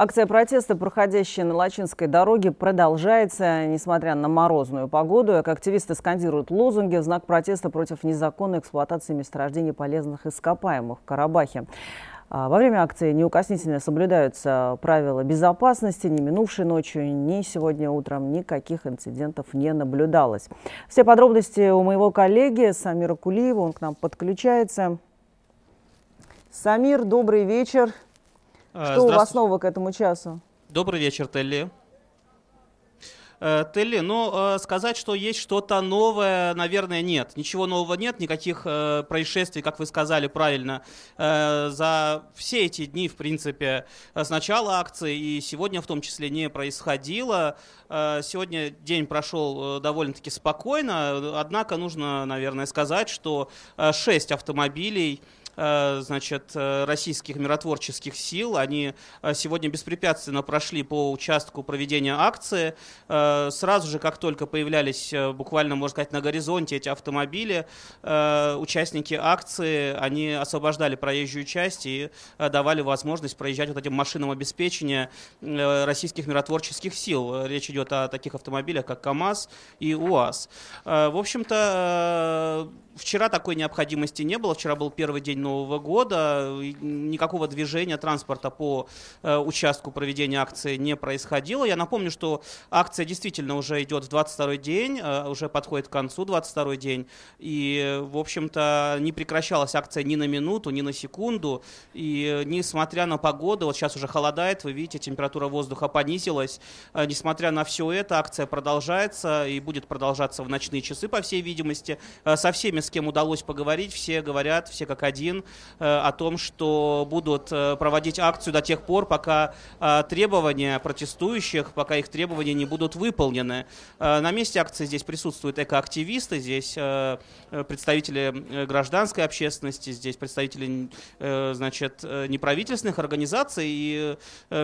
Акция протеста, проходящая на Лачинской дороге, продолжается, несмотря на морозную погоду. Как активисты скандируют лозунги в знак протеста против незаконной эксплуатации месторождений полезных ископаемых в Карабахе. А, во время акции неукоснительно соблюдаются правила безопасности. Ни минувшей ночью, ни сегодня утром никаких инцидентов не наблюдалось. Все подробности у моего коллеги Самира Кулиева. Он к нам подключается. Самир, добрый вечер. Э, что у вас нового к этому часу? Добрый вечер, Телли. Э, Телли, ну, э, сказать, что есть что-то новое, наверное, нет. Ничего нового нет, никаких э, происшествий, как вы сказали правильно, э, за все эти дни, в принципе, с начала акции и сегодня в том числе не происходило. Э, сегодня день прошел довольно-таки спокойно, однако нужно, наверное, сказать, что 6 автомобилей Э, значит, э, российских миротворческих сил. Они э, сегодня беспрепятственно прошли по участку проведения акции. Сразу же, как только появлялись буквально, можно сказать, на горизонте эти автомобили, участники акции, они освобождали проезжую часть и давали возможность проезжать вот этим машинам обеспечения российских миротворческих сил. Речь идет о таких автомобилях, как КАМАЗ и УАЗ. В общем-то, вчера такой необходимости не было. Вчера был первый день Нового года. Никакого движения транспорта по э, участку проведения акции не происходило. Я напомню, что акция действительно уже идет в 22 день, э, уже подходит к концу 22 день. И, в общем-то, не прекращалась акция ни на минуту, ни на секунду. И несмотря на погоду, вот сейчас уже холодает, вы видите, температура воздуха понизилась. Э, несмотря на все это, акция продолжается и будет продолжаться в ночные часы, по всей видимости. Со всеми, с кем удалось поговорить, все говорят, все как один, Путин э, о том, что будут э, проводить акцию до тех пор, пока э, требования протестующих, пока их требования не будут выполнены. На месте акции здесь присутствуют экоактивисты, здесь представители гражданской общественности, здесь представители значит, неправительственных организаций, и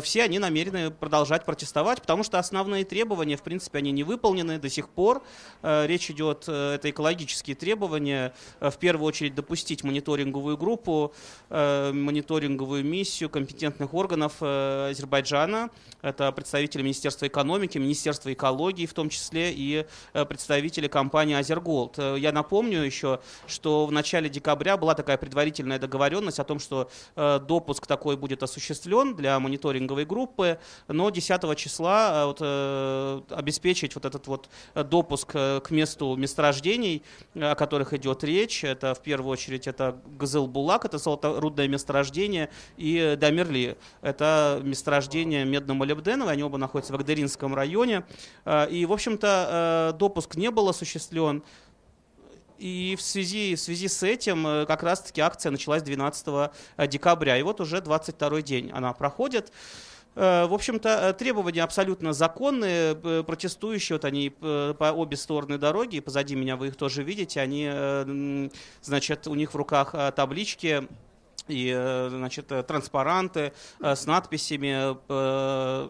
все они намерены продолжать протестовать, потому что основные требования, в принципе, они не выполнены до сих пор. Речь идет, это экологические требования, в первую очередь допустить мониторинговую группу, э, мониторинговую миссию компетентных органов э, Азербайджана. Это представители Министерства экономики, Министерства экологии в том числе и э, представители компании Азерголд. Я напомню еще, что в начале декабря была такая предварительная договоренность о том, что допуск такой будет осуществлен для мониторинговой группы, но 10 числа вот, обеспечить вот этот вот допуск к месту месторождений, о которых идет речь, это в первую очередь это газелография, Булак – это золоторудное месторождение, и Дамерли, это месторождение медно-молибденовое, они оба находятся в Агдеринском районе. Э, и, в общем-то, э, допуск не был осуществлен. И в связи, в связи с этим э, как раз-таки акция началась 12 декабря. И вот уже 22 день она проходит. Э, в общем-то, э, требования абсолютно законные. Э, протестующие, вот они по обе стороны дороги, позади меня вы их тоже видите, они, значит, у них в руках таблички и э, значит, э, транспаранты э, с надписями,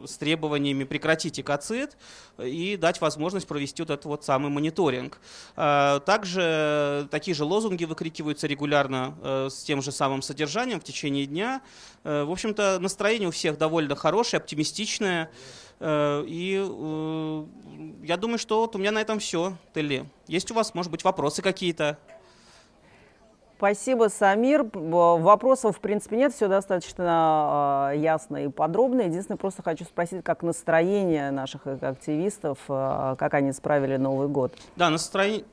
с требованиями прекратить экоцид и дать возможность провести вот этот вот самый мониторинг. Также такие же лозунги выкрикиваются регулярно с тем же самым содержанием в течение дня. В общем-то, настроение у всех довольно хорошее, оптимистичное. И я думаю, что вот у меня на этом все, Телли. Есть у вас, может быть, вопросы какие-то? Спасибо, Самир. Вопросов, в принципе, нет, все достаточно а, ясно и подробно. Единственное, просто хочу спросить, как настроение наших э, активистов, а, как они справили Новый год. Да, настроение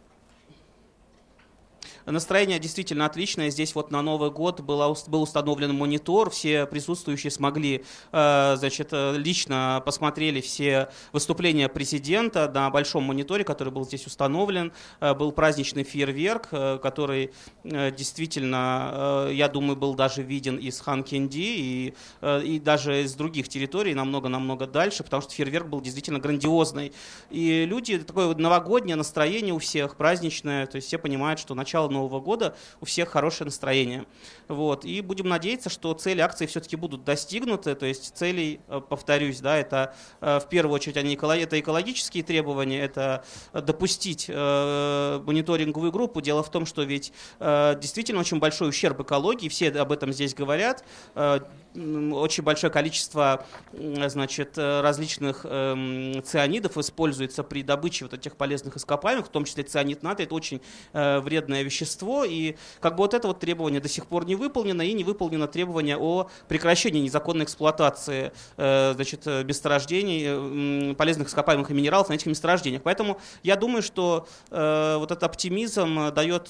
Настроение действительно отличное. Здесь вот на Новый год была, был установлен монитор, все присутствующие смогли, э, значит, э, лично посмотрели все выступления президента на большом мониторе, который был здесь установлен. Э, был праздничный фейерверк, который действительно, я думаю, был даже виден из Ханкенди и, и даже из других территорий, намного-намного дальше, потому что фейерверк был действительно грандиозный. И люди, такое вот новогоднее настроение у всех, праздничное, то есть все понимают, что начало Нового года у всех хорошее настроение. Вот. И будем надеяться, что цели акции все-таки будут достигнуты. То есть целей, э, повторюсь, да, это э, в первую очередь они эколог... это экологические требования, это э, допустить э, мониторинговую группу. Дело в том, что ведь э, действительно очень большой ущерб экологии, все об этом здесь говорят. Э, очень большое количество значит, э, различных эм, цианидов используется при добыче вот этих полезных ископаемых, в том числе цианид натрия, это очень э, вредное вещество, и как бы вот это вот требование до сих пор не выполнено, и не выполнено требование о прекращении незаконной эксплуатации э, значит, месторождений, полезных ископаемых и минералов на этих месторождениях. Поэтому я думаю, что вот этот оптимизм дает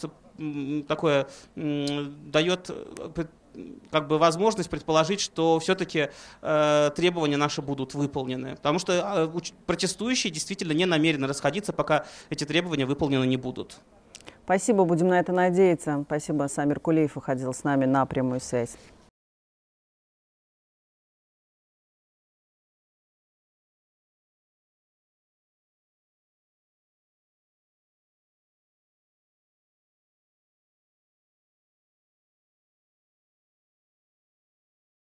такое дает как бы возможность предположить, что все-таки э, требования наши будут выполнены. Потому что э, протестующие действительно не намерены расходиться, пока эти требования выполнены не будут. Спасибо, будем на это надеяться. Спасибо, Самир Кулеев выходил с нами на прямую связь.